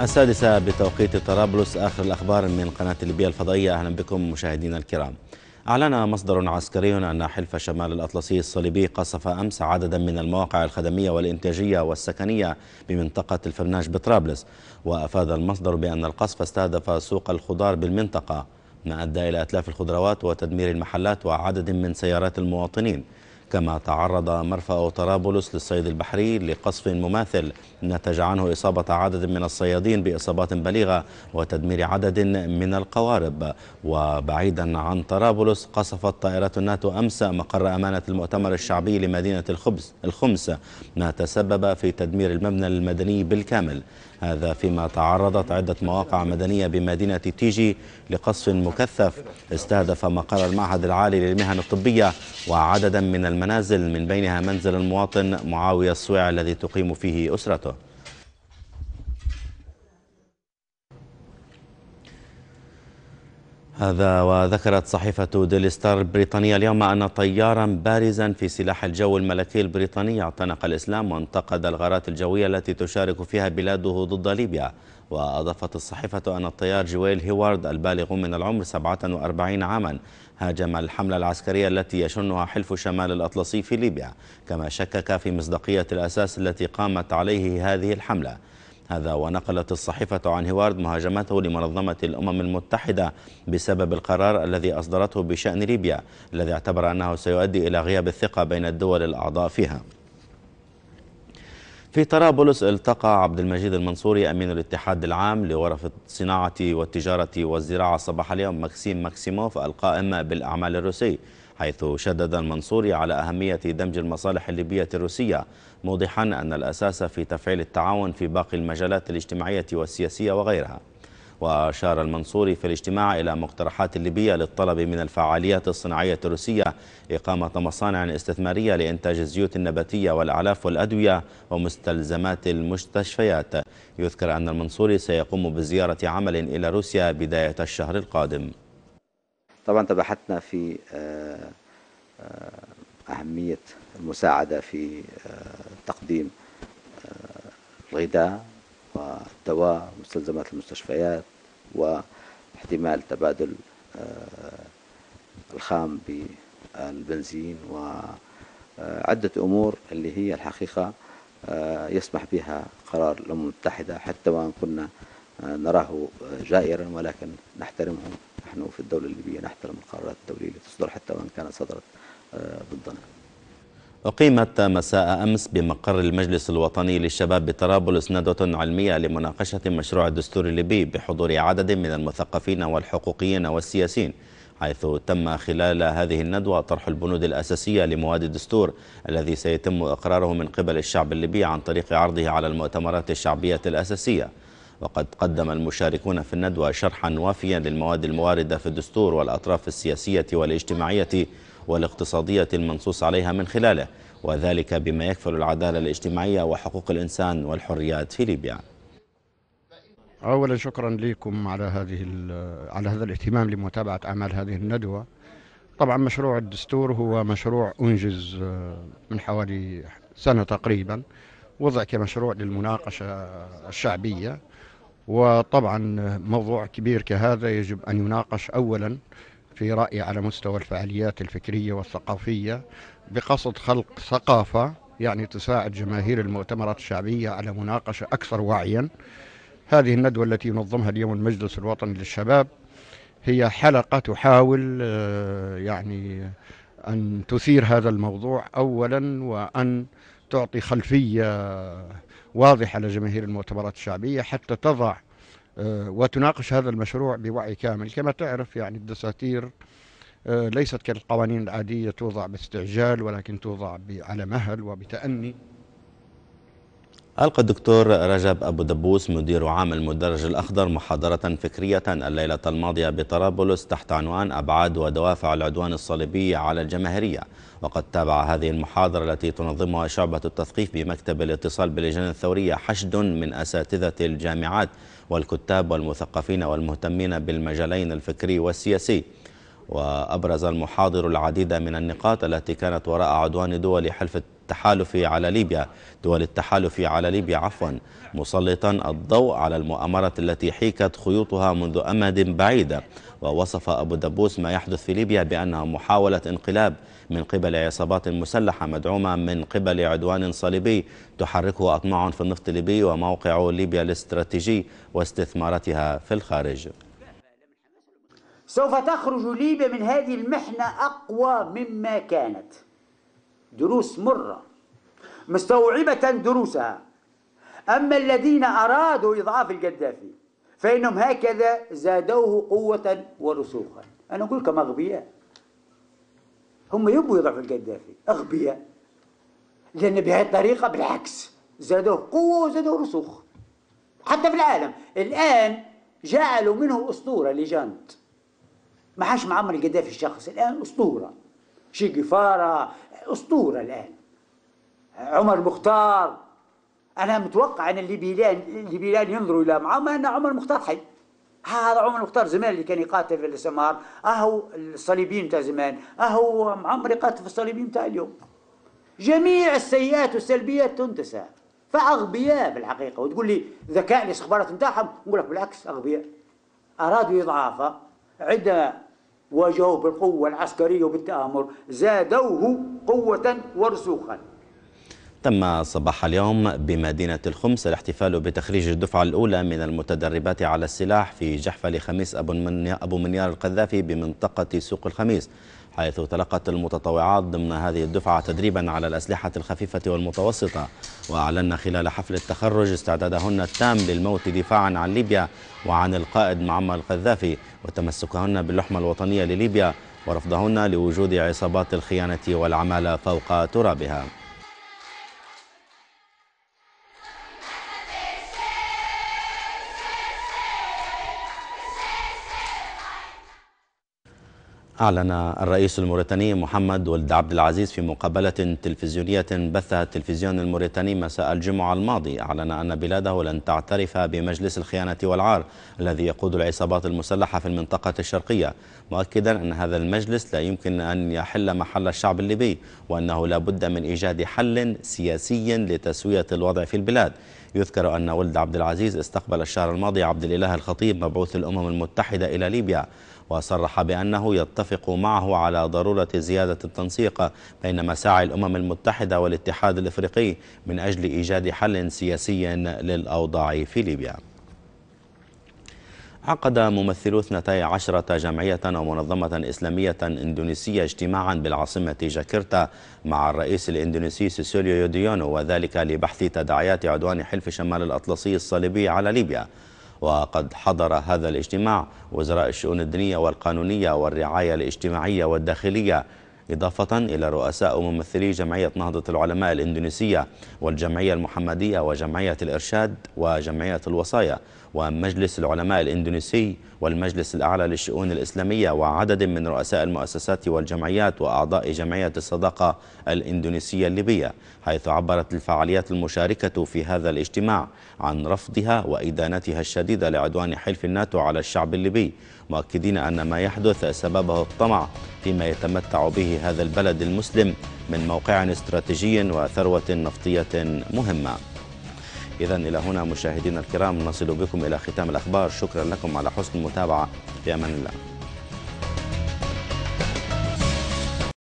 السادسة بتوقيت طرابلس آخر الأخبار من قناة ليبيا الفضائية أهلا بكم مشاهدينا الكرام أعلن مصدر عسكري أن حلف شمال الأطلسي الصليبي قصف أمس عددا من المواقع الخدمية والإنتاجية والسكنية بمنطقة الفرناج بطرابلس وأفاد المصدر بأن القصف استهدف سوق الخضار بالمنطقة ما أدى إلى أتلاف الخضروات وتدمير المحلات وعدد من سيارات المواطنين كما تعرض مرفأ طرابلس للصيد البحري لقصف مماثل نتج عنه إصابة عدد من الصيادين بإصابات بليغة وتدمير عدد من القوارب وبعيدا عن طرابلس قصفت طائرات الناتو أمس مقر أمانة المؤتمر الشعبي لمدينة الخبز الخمس ما تسبب في تدمير المبنى المدني بالكامل هذا فيما تعرضت عدة مواقع مدنية بمدينة تيجي لقصف مكثف استهدف مقر المعهد العالي للمهن الطبية وعددا من المنازل من بينها منزل المواطن معاوية الصويع الذي تقيم فيه أسرته هذا وذكرت صحيفة ديلي ستار البريطانية اليوم أن طيارا بارزا في سلاح الجو الملكي البريطاني اعتنق الإسلام وانتقد الغارات الجوية التي تشارك فيها بلاده ضد ليبيا وأضافت الصحيفة أن الطيار جويل هيوارد البالغ من العمر 47 عاما هاجم الحملة العسكرية التي يشنها حلف شمال الأطلسي في ليبيا كما شكك في مصداقية الأساس التي قامت عليه هذه الحملة هذا ونقلت الصحيفة عن هوارد مهاجمته لمنظمة الأمم المتحدة بسبب القرار الذي أصدرته بشأن ليبيا الذي اعتبر أنه سيؤدي إلى غياب الثقة بين الدول الأعضاء فيها في طرابلس التقى عبد المجيد المنصوري أمين الاتحاد العام لغرف الصناعة والتجارة والزراعة صباح اليوم مكسيم ماكسيموف القائم بالأعمال الروسي حيث شدد المنصوري على أهمية دمج المصالح الليبية الروسية موضحا أن الأساس في تفعيل التعاون في باقي المجالات الاجتماعية والسياسية وغيرها وأشار المنصوري في الاجتماع إلى مقترحات الليبية للطلب من الفعاليات الصناعية الروسية إقامة مصانع استثمارية لإنتاج الزيوت النباتية والأعلاف والأدوية ومستلزمات المستشفيات يذكر أن المنصوري سيقوم بزيارة عمل إلى روسيا بداية الشهر القادم طبعا تبحثنا في آه، آه، أهمية المساعدة في آه، تقديم الغذاء والدواء مستلزمات المستشفيات واحتمال تبادل آه، الخام بالبنزين وعدة آه، أمور اللي هي الحقيقة آه، يسمح بها قرار الأمم المتحدة حتى وإن كنا نراه جائرا ولكن نحترمه نحن في الدولة الليبية نحترم القرارات الدولية التي تصدر حتى وإن كانت صدرت ضدنا أقيمت مساء أمس بمقر المجلس الوطني للشباب بطرابلس ندوة علمية لمناقشة مشروع الدستور الليبي بحضور عدد من المثقفين والحقوقيين والسياسيين حيث تم خلال هذه الندوة طرح البنود الأساسية لمواد الدستور الذي سيتم إقراره من قبل الشعب الليبي عن طريق عرضه على المؤتمرات الشعبية الأساسية وقد قدم المشاركون في الندوة شرحا وافيا للمواد المواردة في الدستور والأطراف السياسية والاجتماعية والاقتصادية المنصوص عليها من خلاله وذلك بما يكفل العدالة الاجتماعية وحقوق الإنسان والحريات في ليبيا أولا شكرا لكم على هذه على هذا الاهتمام لمتابعة أعمال هذه الندوة طبعا مشروع الدستور هو مشروع أنجز آه، من حوالي سنة تقريبا وضع كمشروع للمناقشة الشعبية وطبعا آه، موضوع كبير كهذا يجب أن يناقش أولا في رأيي على مستوى الفعاليات الفكرية والثقافية بقصد خلق ثقافة يعني تساعد جماهير المؤتمرات الشعبية على مناقشة أكثر وعيا هذه الندوة التي ينظمها اليوم المجلس الوطني للشباب هي حلقة تحاول آه، يعني أن تثير هذا الموضوع أولا وأن تعطي خلفية واضحة لجماهير المؤتمرات الشعبية حتى تضع آه، وتناقش هذا المشروع بوعي كامل كما تعرف يعني الدساتير آه، ليست كالقوانين العادية توضع باستعجال ولكن توضع على مهل وبتأني ألقى الدكتور رجب أبو دبوس مدير عام المدرج الأخضر محاضرة فكرية الليلة الماضية بطرابلس تحت عنوان أبعاد ودوافع العدوان الصليبي على الجماهيرية وقد تابع هذه المحاضرة التي تنظمها شعبة التثقيف بمكتب الاتصال باللجان الثورية حشد من أساتذة الجامعات والكتاب والمثقفين والمهتمين بالمجالين الفكري والسياسي وأبرز المحاضر العديد من النقاط التي كانت وراء عدوان دول حلف التحالف على ليبيا دول التحالف على ليبيا عفوا مسلطا الضوء على المؤامرة التي حيكت خيوطها منذ أمد بعيدة ووصف أبو دبوس ما يحدث في ليبيا بأنها محاولة انقلاب من قبل عصابات مسلحة مدعومة من قبل عدوان صليبي تحركه أطماع في النفط الليبي وموقع ليبيا الاستراتيجي واستثماراتها في الخارج سوف تخرج ليبيا من هذه المحنة أقوى مما كانت دروس مرة مستوعبة دروسها أما الذين أرادوا إضعاف القذافي فإنهم هكذا زادوه قوة ورسوخا أنا أقول لكم أغبياء هم يبوا يضعفوا القذافي أغبياء لأن بهذه الطريقة بالعكس زادوه قوة وزادوه رسوخ حتى في العالم الآن جعلوا منه أسطورة ليجاند ما حاش معمر القذافي الشخص الآن أسطورة شي جفارة أسطورة الآن عمر مختار أنا متوقع أن اللي بيلان اللي بيلان ينظروا إلى معاهم أن عمر مختار حي هذا عمر مختار زمان اللي كان يقاتل في الاستعمار أهو الصليبيين تاع زمان أهو عمر يقاتل في الصليبيين تاع اليوم جميع السيئات والسلبيات تنتسى فأغبياء بالحقيقة وتقول لي ذكاء الاستخبارات نتاعهم نقول لك بالعكس أغبياء أرادوا إضعافه عندما واجهوه بالقوة العسكرية وبالتآمر زادوه قوة ورسوخا تم صباح اليوم بمدينة الخمس الاحتفال بتخريج الدفعة الأولى من المتدربات على السلاح في جحفل خميس أبو منيار القذافي بمنطقة سوق الخميس حيث تلقت المتطوعات ضمن هذه الدفعة تدريبا على الأسلحة الخفيفة والمتوسطة وأعلن خلال حفل التخرج استعدادهن التام للموت دفاعا عن ليبيا وعن القائد معمر القذافي وتمسكهن باللحمة الوطنية لليبيا ورفضهن لوجود عصابات الخيانة والعمالة فوق ترابها أعلن الرئيس الموريتاني محمد ولد عبد العزيز في مقابلة تلفزيونية بثها التلفزيون الموريتاني مساء الجمعة الماضي أعلن أن بلاده لن تعترف بمجلس الخيانة والعار الذي يقود العصابات المسلحة في المنطقة الشرقية مؤكدا أن هذا المجلس لا يمكن أن يحل محل الشعب الليبي وأنه لا بد من إيجاد حل سياسي لتسوية الوضع في البلاد يذكر أن ولد عبد العزيز استقبل الشهر الماضي عبد الإله الخطيب مبعوث الأمم المتحدة إلى ليبيا وصرح بأنه يتفق معه على ضرورة زيادة التنسيق بين مساعي الأمم المتحدة والاتحاد الإفريقي من أجل إيجاد حل سياسي للأوضاع في ليبيا عقد ممثلو 12 جمعية ومنظمة إسلامية إندونيسية اجتماعا بالعاصمة جاكرتا مع الرئيس الإندونيسي سيسوليو يوديونو وذلك لبحث تداعيات عدوان حلف شمال الأطلسي الصليبي على ليبيا وقد حضر هذا الاجتماع وزراء الشؤون الدينية والقانونية والرعاية الاجتماعية والداخلية إضافة إلى رؤساء وممثلي جمعية نهضة العلماء الإندونيسية والجمعية المحمدية وجمعية الإرشاد وجمعية الوصايا ومجلس العلماء الإندونيسي والمجلس الأعلى للشؤون الإسلامية وعدد من رؤساء المؤسسات والجمعيات وأعضاء جمعية الصداقة الإندونيسية الليبية حيث عبرت الفعاليات المشاركة في هذا الاجتماع عن رفضها وإدانتها الشديدة لعدوان حلف الناتو على الشعب الليبي مؤكدين أن ما يحدث سببه الطمع فيما يتمتع به هذا البلد المسلم من موقع استراتيجي وثروة نفطية مهمة إذا إلى هنا مشاهدينا الكرام نصل بكم إلى ختام الأخبار شكرا لكم على حسن المتابعة في أمان الله